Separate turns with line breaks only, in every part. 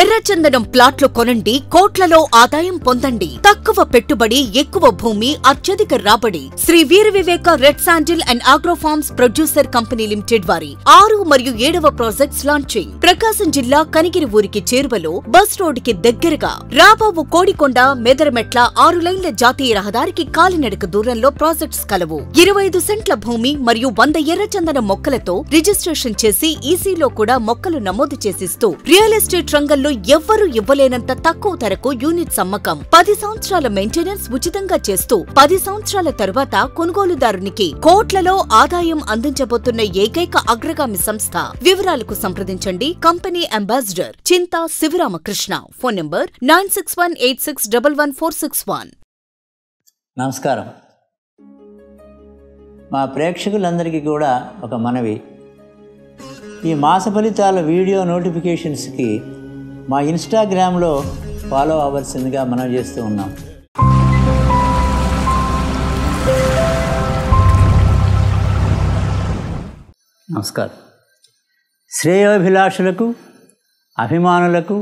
ఎర్రచందనం ప్లాట్లు కొనండి కోట్లలో ఆదాయం పొందండి తక్కువ పెట్టుబడి ఎక్కువ భూమి అత్యధిక రాబడి Shri Veera Viveka red sandal and agro farms producer company limited వారి ఆరు మరియు ఏడవ ప్రాజెక్ట్స్ లాంచింగ్ ప్రకాశం జిల్లా కనిగిరి ఊరికి చేరువలో బస్ రోడ్డుకి దగ్గరగా రాబాబు కోడికొండ మెదరమెట్ల ఆరు లైన్ల జాతీయ రహదారికి కాలినడక దూరంలో ప్రాజెక్ట్స్ కలవు ఇరవై ఐదు సెంట్ల భూమి మరియు వంద ఎర్రచందనం మొక్కలతో రిజిస్ట్రేషన్ చేసి ఈసీలో కూడా మొక్కలు నమోదు చేసిస్తూ రియల్ ఎస్టేట్ రంగ రంగంలో ఎవ్వరూ ఇవ్వలేనంత తక్కువ ధరకు యూనిట్స్ అమ్మకం పది సంవత్సరాల మెయింటెనెన్స్ ఉచితంగా చేస్తూ పది సంవత్సరాల తరువాత కొనుగోలుదారునికి కోట్లలో ఆదాయం అందించబోతున్న ఏకైక అగ్రగామి సంస్థ వివరాలకు సంప్రదించండి company ambassador Chinta Sivaramakrishna phone number nine six one eight six double one four six one నమస్కారం మా ప్రేక్షకులందరికీ కూడా ఒక మనవి ఈ మాస ఫలితాల వీడియో నోటిఫికేషన్స్కి మా ఇన్స్టాగ్రామ్లో ఫాలో అవ్వాల్సిందిగా మనం చేస్తూ ఉన్నాం నమస్కారం శ్రేయోభిలాషులకు అభిమానులకు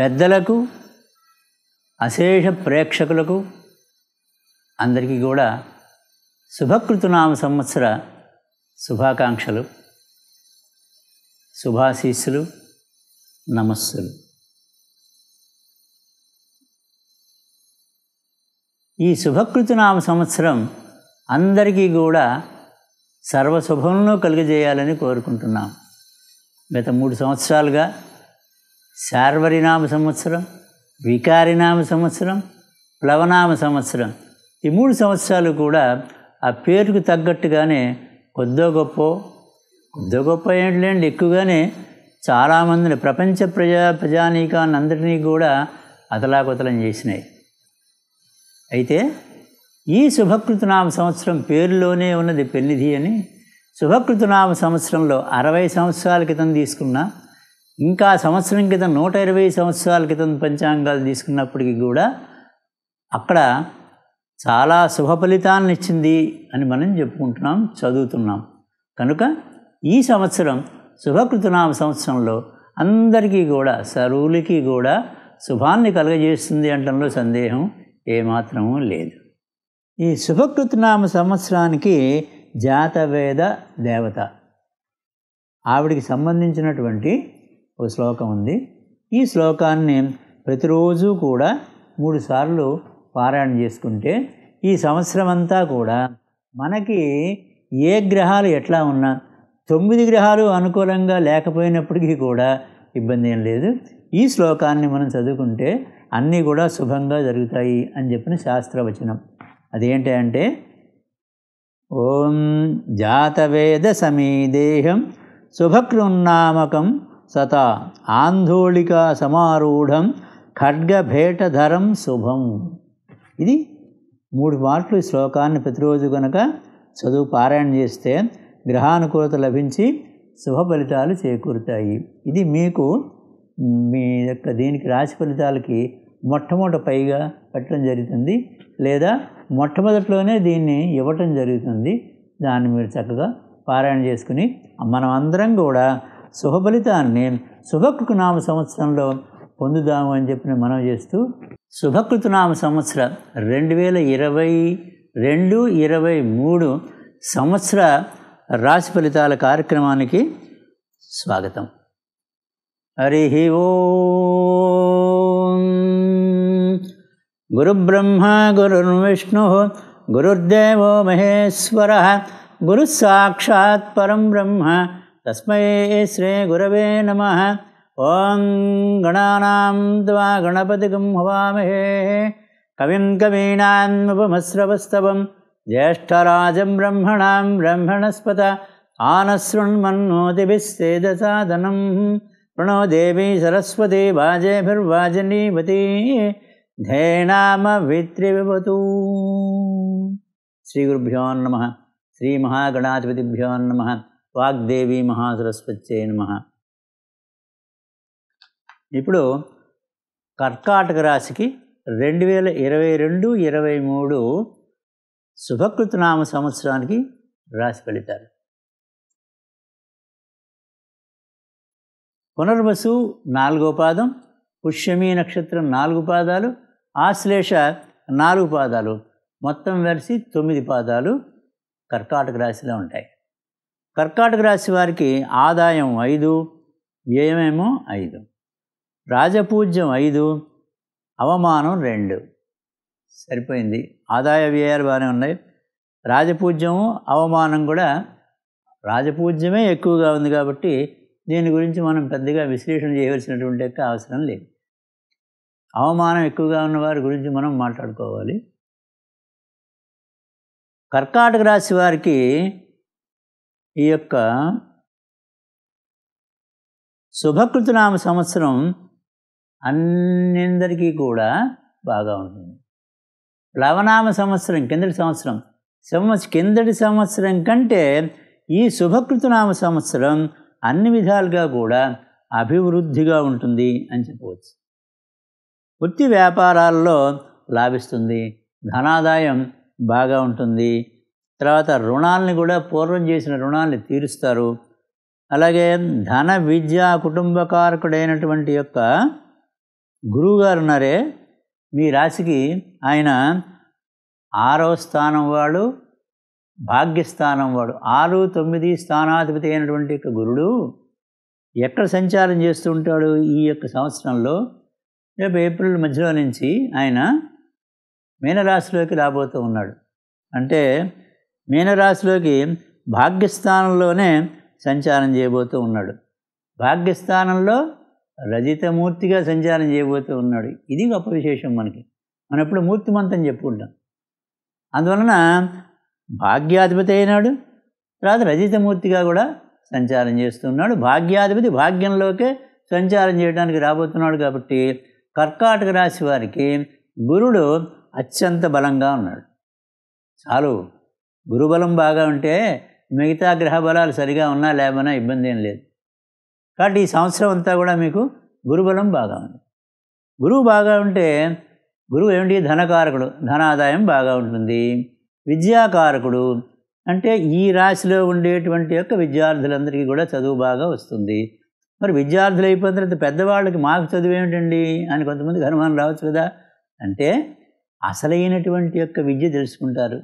పెద్దలకు అశేష ప్రేక్షకులకు అందరికీ కూడా శుభకృతునామ సంవత్సర శుభాకాంక్షలు శుభాశీస్సులు నమస్సులు ఈ నామ సంవత్సరం అందరికీ కూడా సర్వశుభంలో కలిగజేయాలని కోరుకుంటున్నాం గత మూడు సంవత్సరాలుగా శార్వరినామ సంవత్సరం వికారినామ సంవత్సరం ప్లవనామ సంవత్సరం ఈ మూడు సంవత్సరాలు కూడా ఆ పేరుకు తగ్గట్టుగానే కొద్దో గొప్ప కొద్దో గొప్ప ఏంటి లేండి ఎక్కువగానే చాలామందిని ప్రపంచ ప్రజా ప్రజానీకాన్ని అందరినీ కూడా అతలాకుతలం చేసినాయి అయితే ఈ శుభకృతనామ సంవత్సరం పేరులోనే ఉన్నది పెన్నిధి అని శుభకృతనామ సంవత్సరంలో అరవై సంవత్సరాల క్రితం తీసుకున్న ఇంకా సంవత్సరం క్రితం నూట ఇరవై సంవత్సరాల క్రితం పంచాంగాలు తీసుకున్నప్పటికీ కూడా అక్కడ చాలా శుభ ఫలితాన్ని ఇచ్చింది అని మనం చెప్పుకుంటున్నాం చదువుతున్నాం కనుక ఈ సంవత్సరం శుభకృతనామ సంవత్సరంలో అందరికీ కూడా సరువులకి కూడా శుభాన్ని కలగజేస్తుంది అంటంలో సందేహం ఏమాత్రము లేదు ఈ శుభకృతనామ సంవత్సరానికి జాతవేద దేవత ఆవిడికి సంబంధించినటువంటి ఓ శ్లోకం ఉంది ఈ శ్లోకాన్ని ప్రతిరోజు కూడా మూడుసార్లు పారాయణ చేసుకుంటే ఈ సంవత్సరం అంతా కూడా మనకి ఏ గ్రహాలు ఎట్లా ఉన్నా తొమ్మిది గ్రహాలు అనుకూలంగా లేకపోయినప్పటికీ కూడా ఇబ్బంది ఏం లేదు ఈ శ్లోకాన్ని మనం చదువుకుంటే అన్నీ కూడా శుభంగా జరుగుతాయి అని చెప్పిన శాస్త్రవచనం అదేంటి అంటే ఓం జాతవేద దేహం శుభకృన్నామకం సత ఆంధోళిక సమారూఢం ఖడ్గభేటధరం శుభం ఇది మూడు మార్కులు శ్లోకాన్ని ప్రతిరోజు కనుక చదువు పారాయణ చేస్తే గ్రహానుకూలత లభించి శుభ ఫలితాలు చేకూరుతాయి ఇది మీకు మీ యొక్క దీనికి రాశి ఫలితాలకి మొట్టమొదట పైగా పెట్టడం జరుగుతుంది లేదా మొట్టమొదట్లోనే దీన్ని ఇవ్వటం జరుగుతుంది దాన్ని మీరు చక్కగా పారాయణ చేసుకుని మనం అందరం కూడా శుభఫలితాన్ని నామ సంవత్సరంలో పొందుదాము అని చెప్పిన మనం చేస్తూ నామ సంవత్సర రెండు వేల ఇరవై రెండు ఇరవై మూడు సంవత్సర రాశి ఫలితాల కార్యక్రమానికి స్వాగతం హరి ఓ గురుబ్రహ్మ గురుర్విష్ణు గురుర్దేవో మహేశ్వర గురు సాక్షాత్ పరం బ్రహ్మ తస్మై శ్రీ గురవే నమ ఓం గణానాం ద్వా గణపతిగం హవామహే కవిం కవీనాన్ముపమస్రవస్తవం జ్యేష్ఠరాజం బ్రహ్మణాం బ్రహ్మణస్పత ఆనశృణ్మన్నోదిభిస్సేదసాదనం ప్రణోదేవీ దేవీ సరస్వతి వాజేభిర్వాజనీవతి ధేనామ విత్రివివతూ శ్రీ నమ శ్రీ మహాగణాధిపతిభ్యో నమ వాగ్దేవి మహాసరస్వత్యే నమ ఇప్పుడు కర్కాటక రాశికి రెండు వేల ఇరవై రెండు ఇరవై మూడు శుభకృతనామ సంవత్సరానికి రాశి ఫలితాలు పునర్వసు నాలుగో పాదం పుష్యమీ నక్షత్రం నాలుగు పాదాలు ఆశ్లేష నాలుగు పాదాలు మొత్తం వెరిసి తొమ్మిది పాదాలు కర్కాటక రాశిలో ఉంటాయి కర్కాటక రాశి వారికి ఆదాయం ఐదు వ్యయమేమో ఐదు రాజపూజ్యం ఐదు అవమానం రెండు సరిపోయింది ఆదాయ వ్యయాలు బాగానే ఉన్నాయి రాజపూజ్యము అవమానం కూడా రాజపూజ్యమే ఎక్కువగా ఉంది కాబట్టి దీని గురించి మనం పెద్దగా విశ్లేషణ చేయవలసినటువంటి యొక్క అవసరం లేదు అవమానం ఎక్కువగా ఉన్న వారి గురించి మనం మాట్లాడుకోవాలి కర్కాటక రాశి వారికి ఈ యొక్క శుభకృతనామ సంవత్సరం అన్నిందరికీ కూడా బాగా ఉంటుంది ప్లవనామ సంవత్సరం కిందటి సంవత్సరం సంవత్స కిందటి సంవత్సరం కంటే ఈ శుభకృతనామ సంవత్సరం అన్ని విధాలుగా కూడా అభివృద్ధిగా ఉంటుంది అని చెప్పవచ్చు వృత్తి వ్యాపారాల్లో లాభిస్తుంది ధనాదాయం బాగా ఉంటుంది తర్వాత రుణాలని కూడా పూర్వం చేసిన రుణాలని తీరుస్తారు అలాగే ధన విద్య కుటుంబకారకుడైనటువంటి యొక్క గురువుగారు ఉన్నారే మీ రాశికి ఆయన ఆరవ స్థానం వాడు భాగ్యస్థానం వాడు ఆరు తొమ్మిది స్థానాధిపతి అయినటువంటి యొక్క గురుడు ఎక్కడ సంచారం చేస్తూ ఉంటాడు ఈ యొక్క సంవత్సరంలో రేపు ఏప్రిల్ మధ్యలో నుంచి ఆయన మీనరాశిలోకి రాబోతూ ఉన్నాడు అంటే మీనరాశిలోకి భాగ్యస్థానంలోనే సంచారం చేయబోతూ ఉన్నాడు భాగ్యస్థానంలో రజితమూర్తిగా సంచారం చేయబోతూ ఉన్నాడు ఇది గొప్ప విశేషం మనకి మనం ఎప్పుడు మూర్తిమంతం చెప్పుకుంటాం అందువలన భాగ్యాధిపతి అయినాడు తర్వాత రజితమూర్తిగా కూడా సంచారం చేస్తున్నాడు భాగ్యాధిపతి భాగ్యంలోకే సంచారం చేయడానికి రాబోతున్నాడు కాబట్టి కర్కాటక రాశి వారికి గురుడు అత్యంత బలంగా ఉన్నాడు చాలు గురుబలం బాగా ఉంటే మిగతా గ్రహ బలాలు సరిగా ఉన్నా లేమన్నా ఇబ్బంది ఏం లేదు కాబట్టి ఈ సంవత్సరం అంతా కూడా మీకు గురుబలం బాగా ఉంది గురువు బాగా ఉంటే గురువు ఏమిటి ధనకారకుడు ధనాదాయం బాగా ఉంటుంది విద్యాకారకుడు అంటే ఈ రాశిలో ఉండేటువంటి యొక్క విద్యార్థులందరికీ కూడా చదువు బాగా వస్తుంది మరి విద్యార్థులు అయిపోయిన తర్వాత పెద్దవాళ్ళకి మాకు చదువు ఏమిటండి అని కొంతమంది అనుమానం రావచ్చు కదా అంటే అసలైనటువంటి యొక్క విద్య తెలుసుకుంటారు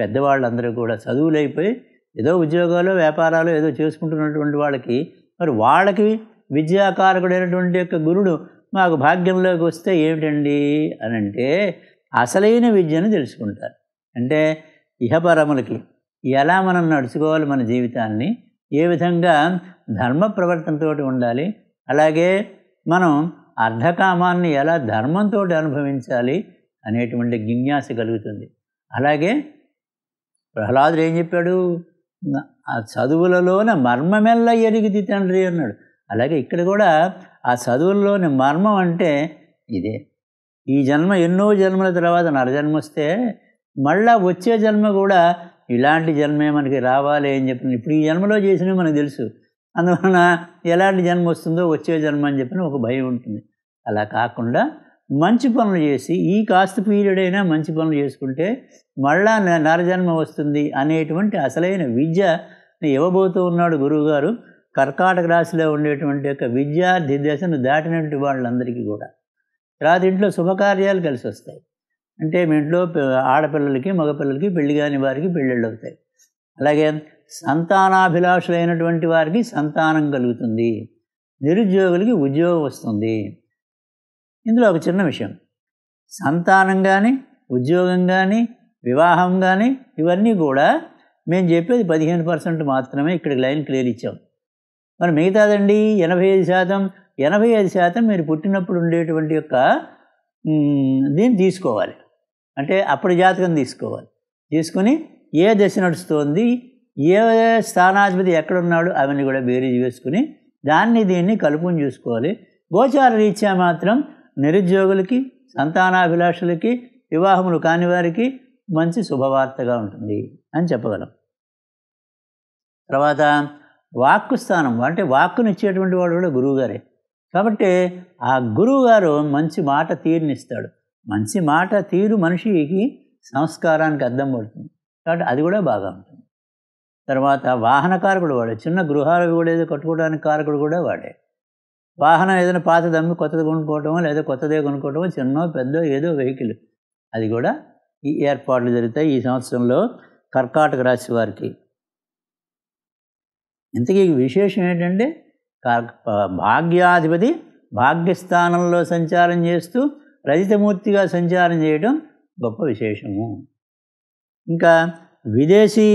పెద్దవాళ్ళందరూ కూడా అయిపోయి ఏదో ఉద్యోగాలు వ్యాపారాలు ఏదో చేసుకుంటున్నటువంటి వాళ్ళకి మరి వాళ్ళకి విద్యాకారకుడైనటువంటి యొక్క గురుడు మాకు భాగ్యంలోకి వస్తే ఏమిటండి అని అంటే అసలైన విద్యను తెలుసుకుంటారు అంటే ఇహపరములకి ఎలా మనం నడుచుకోవాలి మన జీవితాన్ని ఏ విధంగా ధర్మ ప్రవర్తనతో ఉండాలి అలాగే మనం అర్ధకామాన్ని ఎలా ధర్మంతో అనుభవించాలి అనేటువంటి జిజ్ఞాస కలుగుతుంది అలాగే ప్రహ్లాదుడు ఏం చెప్పాడు ఆ చదువులలోనే మర్మమెల్ల ఎరిగిది తండ్రి అన్నాడు అలాగే ఇక్కడ కూడా ఆ చదువుల్లోని మర్మం అంటే ఇదే ఈ జన్మ ఎన్నో జన్మల తర్వాత నరజన్మ వస్తే మళ్ళా వచ్చే జన్మ కూడా ఇలాంటి జన్మే మనకి రావాలి అని చెప్పిన ఇప్పుడు ఈ జన్మలో చేసినవి మనకు తెలుసు అందువలన ఎలాంటి జన్మ వస్తుందో వచ్చే జన్మ అని చెప్పిన ఒక భయం ఉంటుంది అలా కాకుండా మంచి పనులు చేసి ఈ కాస్త పీరియడ్ అయినా మంచి పనులు చేసుకుంటే మళ్ళా నరజన్మ వస్తుంది అనేటువంటి అసలైన విద్య ఇవ్వబోతూ ఉన్నాడు గురువుగారు కర్కాటక రాశిలో ఉండేటువంటి యొక్క విద్యార్థి దశను దాటినటువంటి వాళ్ళందరికీ కూడా తర్వాత ఇంట్లో శుభకార్యాలు కలిసి వస్తాయి అంటే మీ ఇంట్లో ఆడపిల్లలకి మగపిల్లలకి పెళ్లి కాని వారికి పెళ్ళిళ్ళు అవుతాయి అలాగే సంతానాభిలాషులైనటువంటి వారికి సంతానం కలుగుతుంది నిరుద్యోగులకి ఉద్యోగం వస్తుంది ఇందులో ఒక చిన్న విషయం సంతానం కానీ ఉద్యోగం కానీ వివాహం కానీ ఇవన్నీ కూడా మేము చెప్పేది పదిహేను పర్సెంట్ మాత్రమే ఇక్కడ లైన్ క్లియర్ ఇచ్చాం మరి మిగతాదండి ఎనభై ఐదు శాతం ఎనభై ఐదు శాతం మీరు పుట్టినప్పుడు ఉండేటువంటి యొక్క దీన్ని తీసుకోవాలి అంటే అప్పుడు జాతకం తీసుకోవాలి తీసుకుని ఏ దశ నడుస్తోంది ఏ స్థానాధిపతి ఎక్కడున్నాడు అవన్నీ కూడా బేరీజ్ వేసుకుని దాన్ని దీన్ని కలుపుని చూసుకోవాలి గోచార రీత్యా మాత్రం నిరుద్యోగులకి సంతానాభిలాషులకి వివాహములు కాని వారికి మంచి శుభవార్తగా ఉంటుంది అని చెప్పగలం తర్వాత వాక్కు స్థానం అంటే ఇచ్చేటువంటి వాడు కూడా గురువుగారే కాబట్టి ఆ గురువుగారు మంచి మాట తీరునిస్తాడు మంచి మాట తీరు మనిషికి సంస్కారానికి అర్థం పడుతుంది కాబట్టి అది కూడా బాగా ఉంటుంది తర్వాత వాహన కారకుడు వాడే చిన్న గృహాలు కూడా ఏదో కట్టుకోవడానికి కారకుడు కూడా వాడే వాహనం ఏదైనా పాతది అమ్మి కొత్తది కొనుక్కోవటమో లేదా కొత్తదే కొనుక్కోవటమో చిన్నో పెద్ద ఏదో వెహికల్ అది కూడా ఈ ఏర్పాట్లు జరుగుతాయి ఈ సంవత్సరంలో కర్కాటక రాశి వారికి ఇంతకీ విశేషం ఏంటంటే భాగ్యాధిపతి భాగ్యస్థానంలో సంచారం చేస్తూ రజితమూర్తిగా సంచారం చేయడం గొప్ప విశేషము ఇంకా విదేశీ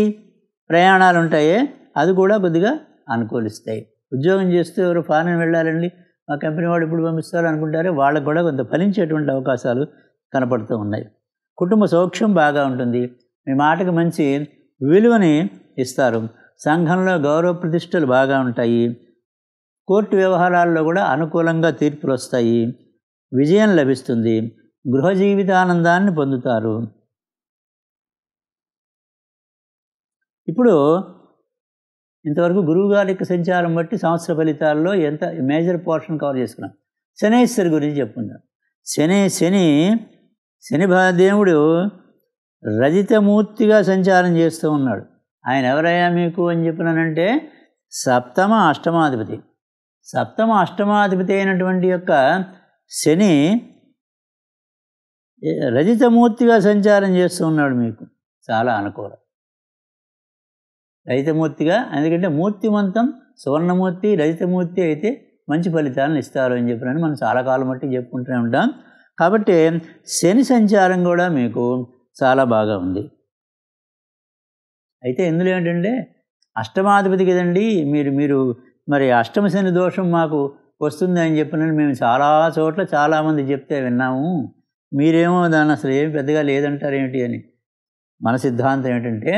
ప్రయాణాలు ఉంటాయే అది కూడా కొద్దిగా అనుకూలిస్తాయి ఉద్యోగం చేస్తూ ఎవరు ఫారెన్ వెళ్ళాలండి మా కంపెనీ వాడు ఇప్పుడు పంపిస్తారు అనుకుంటారు వాళ్ళకు కూడా కొంత ఫలించేటువంటి అవకాశాలు కనపడుతూ ఉన్నాయి కుటుంబ సౌక్ష్యం బాగా ఉంటుంది మీ మాటకు మంచి విలువని ఇస్తారు సంఘంలో గౌరవ ప్రతిష్టలు బాగా ఉంటాయి కోర్టు వ్యవహారాల్లో కూడా అనుకూలంగా తీర్పులు వస్తాయి విజయం లభిస్తుంది గృహ జీవితానందాన్ని పొందుతారు ఇప్పుడు ఇంతవరకు గురువుగారి యొక్క సంచారం బట్టి సంవత్సర ఫలితాల్లో ఎంత మేజర్ పోర్షన్ కవర్ చేసుకున్నాం శనేశ్వరి గురించి చెప్పుకుందాం శని శని శని దేవుడు రజితమూర్తిగా సంచారం చేస్తూ ఉన్నాడు ఆయన ఎవరయ్యా మీకు అని చెప్పినానంటే సప్తమ అష్టమాధిపతి సప్తమ అష్టమాధిపతి అయినటువంటి యొక్క శని రజితమూర్తిగా సంచారం చేస్తూ ఉన్నాడు మీకు చాలా అనుకూలం రజితమూర్తిగా ఎందుకంటే మూర్తిమంతం సువర్ణమూర్తి రజితమూర్తి అయితే మంచి ఫలితాలను ఇస్తారు అని చెప్పినని మనం చాలా కాలం బట్టి చెప్పుకుంటూనే ఉంటాం కాబట్టి శని సంచారం కూడా మీకు చాలా బాగా ఉంది అయితే ఇందులో ఏంటంటే అష్టమాధిపతి కదండి మీరు మీరు మరి అష్టమ శని దోషం మాకు వస్తుంది అని చెప్పిన మేము చాలా చోట్ల చాలామంది చెప్తే విన్నాము మీరేమో దాని అసలు ఏం పెద్దగా లేదంటారు ఏమిటి అని మన సిద్ధాంతం ఏంటంటే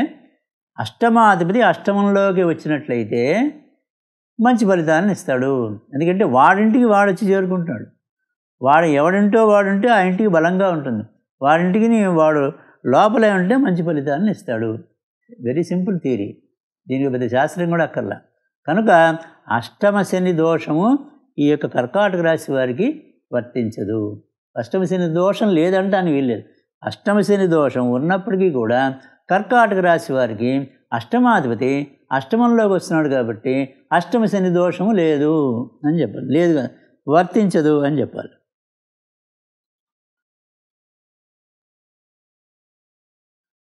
అష్టమాధిపతి అష్టమంలోకి వచ్చినట్లయితే మంచి ఫలితాన్ని ఇస్తాడు ఎందుకంటే వాడింటికి వాడొచ్చి చేరుకుంటున్నాడు వాడు ఎవడింటో వాడుంటే ఆ ఇంటికి బలంగా ఉంటుంది వాడింటికి వాడు లోపలే ఉంటే మంచి ఫలితాన్ని ఇస్తాడు వెరీ సింపుల్ థియరీ దీనికి పెద్ద శాస్త్రం కూడా అక్కర్లా కనుక అష్టమ శని దోషము ఈ యొక్క కర్కాటక రాశి వారికి వర్తించదు అష్టమ శని దోషం లేదంటాను వీల్లేదు అష్టమ శని దోషం ఉన్నప్పటికీ కూడా కర్కాటక రాశి వారికి అష్టమాధిపతి అష్టమంలోకి వస్తున్నాడు కాబట్టి అష్టమ శని దోషము లేదు అని చెప్పాలి లేదు వర్తించదు అని చెప్పాలి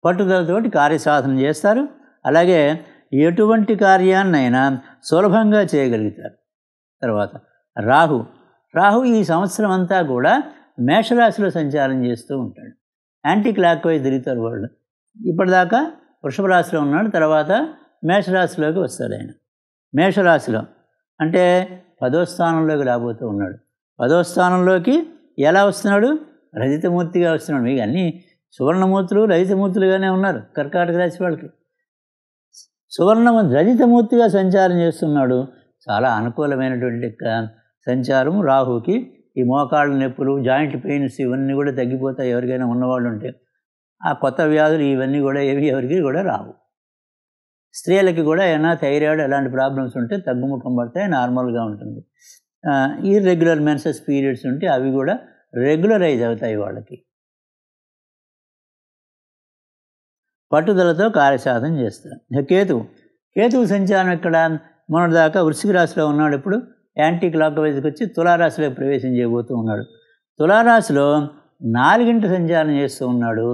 పట్టుదలతోటి కార్యసాధన చేస్తారు అలాగే ఎటువంటి కార్యాన్నైనా సులభంగా చేయగలుగుతారు తర్వాత రాహు రాహు ఈ సంవత్సరం అంతా కూడా మేషరాశిలో సంచారం చేస్తూ ఉంటాడు యాంటీ క్లాక్ వైజ్ తిరుగుతారు వాళ్ళు ఇప్పటిదాకా వృషభ రాశిలో ఉన్నాడు తర్వాత మేషరాశిలోకి వస్తాడు ఆయన మేషరాశిలో అంటే పదో స్థానంలోకి రాబోతూ ఉన్నాడు పదో స్థానంలోకి ఎలా వస్తున్నాడు రజితమూర్తిగా వస్తున్నాడు మీకు అన్నీ సువర్ణమూర్తులు రజితమూర్తులుగానే ఉన్నారు కర్కాటక రాశి వాళ్ళకి సువర్ణము రజితమూర్తిగా సంచారం చేస్తున్నాడు చాలా అనుకూలమైనటువంటి సంచారం రాహుకి ఈ మోకాళ్ళ నొప్పులు జాయింట్ పెయిన్స్ ఇవన్నీ కూడా తగ్గిపోతాయి ఎవరికైనా ఉన్నవాళ్ళు ఉంటే ఆ కొత్త వ్యాధులు ఇవన్నీ కూడా ఏవి ఎవరికి కూడా రావు స్త్రీలకి కూడా ఏమైనా థైరాయిడ్ అలాంటి ప్రాబ్లమ్స్ ఉంటే తగ్గుముఖం పడతాయి నార్మల్గా ఉంటుంది ఇర్రెగ్యులర్ మెన్సెస్ పీరియడ్స్ ఉంటే అవి కూడా రెగ్యులరైజ్ అవుతాయి వాళ్ళకి పట్టుదలతో కార్యసాధన చేస్తాడు కేతువు కేతువు సంచారం ఇక్కడ మొన్నటిదాకా వృషిక రాశిలో ఉన్నాడు ఇప్పుడు యాంటీ క్లాక్ వైజ్కి వచ్చి తులారాశిలో ప్రవేశం చేయబోతూ ఉన్నాడు తులారాశిలో నాలుగింటి సంచారం చేస్తూ ఉన్నాడు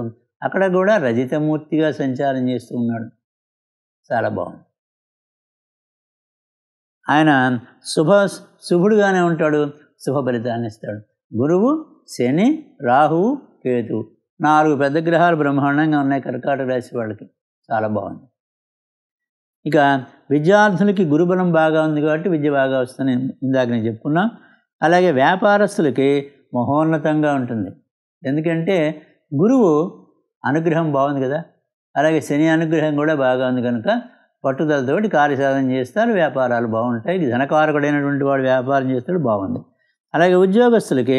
అక్కడ కూడా రజితమూర్తిగా సంచారం చేస్తూ ఉన్నాడు చాలా బాగుంది ఆయన శుభ శుభుడుగానే ఉంటాడు శుభ ఫలితాన్ని ఇస్తాడు గురువు శని రాహువు కేతువు నాలుగు పెద్ద గ్రహాలు బ్రహ్మాండంగా ఉన్నాయి కర్కాటక రాశి వాళ్ళకి చాలా బాగుంది ఇక విద్యార్థులకి గురుబలం బాగా ఉంది కాబట్టి విద్య బాగా వస్తుంది ఇందాక నేను చెప్పుకున్నా అలాగే వ్యాపారస్తులకి మహోన్నతంగా ఉంటుంది ఎందుకంటే గురువు అనుగ్రహం బాగుంది కదా అలాగే శని అనుగ్రహం కూడా బాగా ఉంది కనుక పట్టుదలతోటి కార్యసాధన చేస్తారు వ్యాపారాలు బాగుంటాయి ధనకారకుడైనటువంటి వాడు వ్యాపారం చేస్తాడు బాగుంది అలాగే ఉద్యోగస్తులకి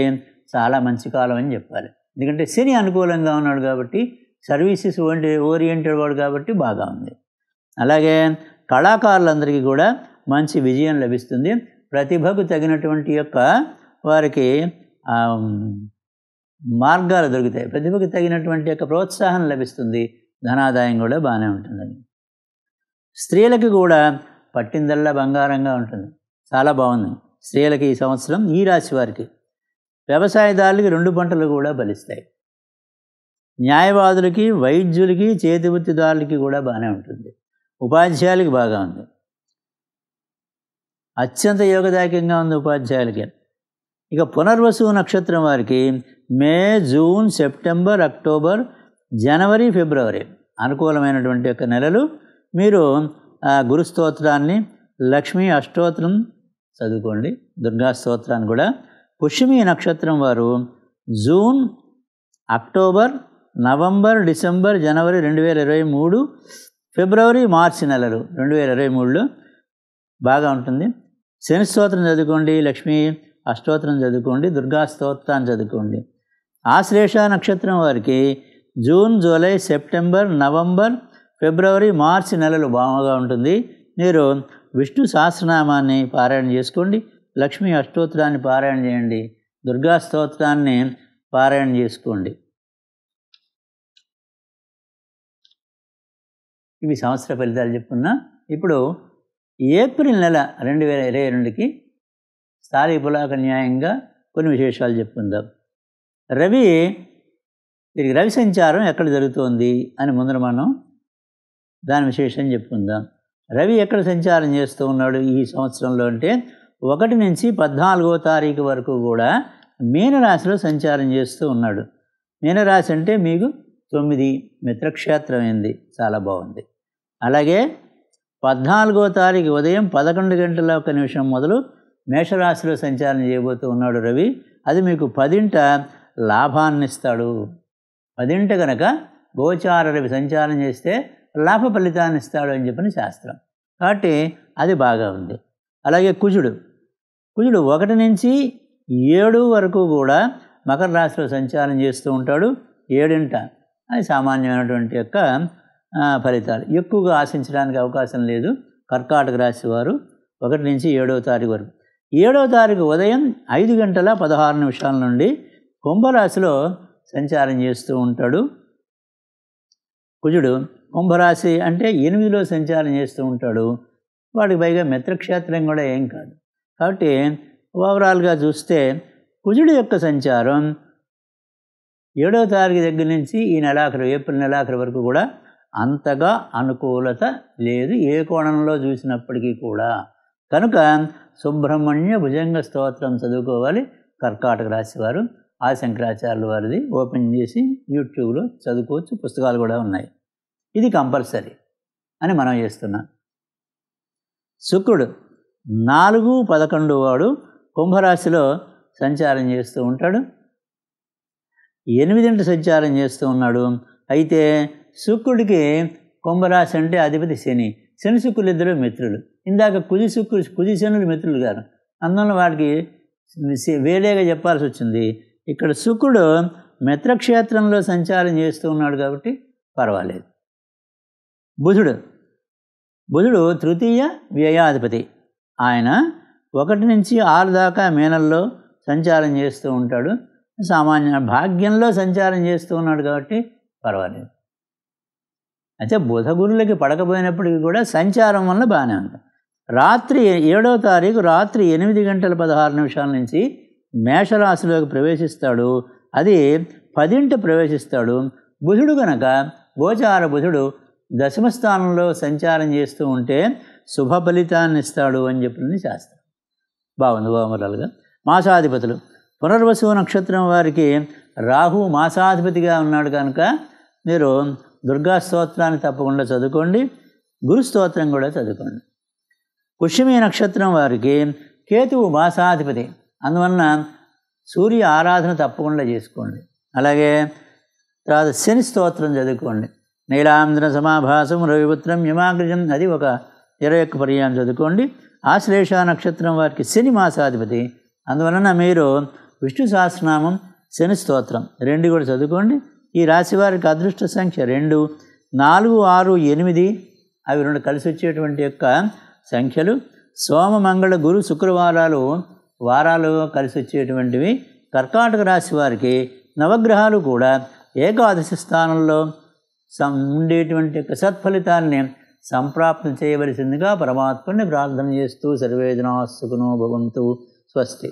చాలా మంచి కాలం అని చెప్పాలి ఎందుకంటే శని అనుకూలంగా ఉన్నాడు కాబట్టి సర్వీసెస్ వంటి ఓరియంటెడ్ వాడు కాబట్టి బాగా ఉంది అలాగే కళాకారులందరికీ కూడా మంచి విజయం లభిస్తుంది ప్రతిభకు తగినటువంటి యొక్క వారికి మార్గాలు దొరుకుతాయి ప్రతిభకు తగినటువంటి యొక్క ప్రోత్సాహం లభిస్తుంది ధనాదాయం కూడా బాగానే ఉంటుందండి స్త్రీలకు కూడా పట్టిందల్లా బంగారంగా ఉంటుంది చాలా బాగుంది స్త్రీలకి ఈ సంవత్సరం ఈ రాశి వారికి వ్యవసాయదారులకి రెండు పంటలు కూడా బలిస్తాయి న్యాయవాదులకి వైద్యులకి చేతి వృత్తిదారులకి కూడా బాగానే ఉంటుంది ఉపాధ్యాయులకి బాగా ఉంది అత్యంత యోగదాయకంగా ఉంది ఉపాధ్యాయులకి ఇక పునర్వసు నక్షత్రం వారికి మే జూన్ సెప్టెంబర్ అక్టోబర్ జనవరి ఫిబ్రవరి అనుకూలమైనటువంటి యొక్క నెలలు మీరు గురుస్తోత్రాన్ని లక్ష్మీ అష్టోత్రం చదువుకోండి దుర్గా స్తోత్రాన్ని కూడా పుష్యమి నక్షత్రం వారు జూన్ అక్టోబర్ నవంబర్ డిసెంబర్ జనవరి రెండు వేల ఇరవై మూడు ఫిబ్రవరి మార్చి నెలలు రెండు వేల ఇరవై మూడులో బాగా ఉంటుంది శని స్తోత్రం చదువుకోండి లక్ష్మీ అష్టోత్రం చదువుకోండి దుర్గా స్తోత్రాన్ని చదువుకోండి ఆశ్లేష నక్షత్రం వారికి జూన్ జూలై సెప్టెంబర్ నవంబర్ ఫిబ్రవరి మార్చి నెలలు బాగా ఉంటుంది మీరు విష్ణు సహస్రనామాన్ని పారాయణ చేసుకోండి లక్ష్మి అష్టోత్తరాన్ని పారాయణ చేయండి దుర్గా స్తోత్రాన్ని పారాయణ చేసుకోండి ఇవి సంవత్సర ఫలితాలు చెప్పుకున్నా ఇప్పుడు ఏప్రిల్ నెల రెండు వేల ఇరవై రెండుకి స్థాయి పులాక న్యాయంగా కొన్ని విశేషాలు చెప్పుకుందాం రవి వీరికి రవి సంచారం ఎక్కడ జరుగుతోంది అని ముందర మనం దాని విశేషం చెప్పుకుందాం రవి ఎక్కడ సంచారం చేస్తూ ఉన్నాడు ఈ సంవత్సరంలో అంటే ఒకటి నుంచి పద్నాలుగో తారీఖు వరకు కూడా మీనరాశిలో సంచారం చేస్తూ ఉన్నాడు మీనరాశి అంటే మీకు తొమ్మిది మిత్రక్షేత్రమైంది చాలా బాగుంది అలాగే పద్నాలుగో తారీఖు ఉదయం పదకొండు గంటల ఒక నిమిషం మొదలు మేషరాశిలో సంచారం చేయబోతూ ఉన్నాడు రవి అది మీకు పదింట లాభాన్నిస్తాడు పదింట కనుక గోచార రవి సంచారం చేస్తే లాభ ఫలితాన్ని ఇస్తాడు అని చెప్పిన శాస్త్రం కాబట్టి అది బాగా ఉంది అలాగే కుజుడు కుజుడు ఒకటి నుంచి ఏడు వరకు కూడా మకర రాశిలో సంచారం చేస్తూ ఉంటాడు ఏడింట అది సామాన్యమైనటువంటి యొక్క ఫలితాలు ఎక్కువగా ఆశించడానికి అవకాశం లేదు కర్కాటక రాశి వారు ఒకటి నుంచి ఏడవ తారీఖు వరకు ఏడవ తారీఖు ఉదయం ఐదు గంటల పదహారు నిమిషాల నుండి కుంభరాశిలో సంచారం చేస్తూ ఉంటాడు కుజుడు కుంభరాశి అంటే ఎనిమిదిలో సంచారం చేస్తూ ఉంటాడు వాడికి పైగా మిత్రక్షేత్రం కూడా ఏం కాదు కాబట్టి ఓవరాల్గా చూస్తే కుజుడు యొక్క సంచారం ఏడవ తారీఖు దగ్గర నుంచి ఈ నెలాఖరు ఏప్రిల్ నెలాఖరు వరకు కూడా అంతగా అనుకూలత లేదు ఏ కోణంలో చూసినప్పటికీ కూడా కనుక సుబ్రహ్మణ్య భుజంగ స్తోత్రం చదువుకోవాలి కర్కాటక రాశివారు ఆ శంకరాచార్యుల వారిది ఓపెన్ చేసి యూట్యూబ్లో చదువుకోవచ్చు పుస్తకాలు కూడా ఉన్నాయి ఇది కంపల్సరీ అని మనం చేస్తున్నాం శుక్రుడు నాలుగు పదకొండు వాడు కుంభరాశిలో సంచారం చేస్తూ ఉంటాడు ఎనిమిదింట సంచారం చేస్తూ ఉన్నాడు అయితే శుక్రుడికి కుంభరాశి అంటే అధిపతి శని శని శుక్రులు ఇద్దరు మిత్రులు ఇందాక కుది శుక్రుడు కుది శనులు మిత్రులు గారు అందువల్ల వాడికి వేరేగా చెప్పాల్సి వచ్చింది ఇక్కడ శుక్రుడు మిత్రక్షేత్రంలో సంచారం చేస్తూ ఉన్నాడు కాబట్టి పర్వాలేదు బుధుడు బుధుడు తృతీయ వ్యయాధిపతి ఆయన ఒకటి నుంచి ఆరు దాకా మేనల్లో సంచారం చేస్తూ ఉంటాడు సామాన్య భాగ్యంలో సంచారం చేస్తూ ఉన్నాడు కాబట్టి పర్వాలేదు అయితే బుధ గురులకి పడకపోయినప్పటికీ కూడా సంచారం వల్ల బాగానే ఉంది రాత్రి ఏడో తారీఖు రాత్రి ఎనిమిది గంటల పదహారు నిమిషాల నుంచి మేషరాశిలోకి ప్రవేశిస్తాడు అది పదింటి ప్రవేశిస్తాడు బుధుడు కనుక గోచార బుధుడు దశమ స్థానంలో సంచారం చేస్తూ ఉంటే శుభ ఫలితాన్ని ఇస్తాడు అని చెప్పిన శాస్త్రం బాగుంది బాగుమరాలుగా మాసాధిపతులు పునర్వసు నక్షత్రం వారికి రాహు మాసాధిపతిగా ఉన్నాడు కనుక మీరు దుర్గా స్తోత్రాన్ని తప్పకుండా చదువుకోండి గురు స్తోత్రం కూడా చదువుకోండి పుష్యమీ నక్షత్రం వారికి కేతువు మాసాధిపతి అందువలన సూర్య ఆరాధన తప్పకుండా చేసుకోండి అలాగే తర్వాత శని స్తోత్రం చదువుకోండి నీలాంధ్ర సమాభాసం రవిపుత్రం యమాగ్రజం అది ఒక ఇరవై ఒక్క పర్యాయం చదువుకోండి ఆశ్లేష నక్షత్రం వారికి శని మాసాధిపతి అందువలన మీరు విష్ణు సహస్రనామం శని స్తోత్రం రెండు కూడా చదువుకోండి ఈ రాశి వారికి అదృష్ట సంఖ్య రెండు నాలుగు ఆరు ఎనిమిది అవి రెండు కలిసి వచ్చేటువంటి యొక్క సంఖ్యలు సోమ మంగళ గురు శుక్రవారాలు వారాలు కలిసి వచ్చేటువంటివి కర్కాటక రాశి వారికి నవగ్రహాలు కూడా ఏకాదశి స్థానంలో ఉండేటువంటి యొక్క సత్ఫలితాన్ని సంప్రాప్తం చేయవలసిందిగా పరమాత్మని ప్రార్థన చేస్తూ సర్వేదనాసుకునో భవంతు స్వస్తి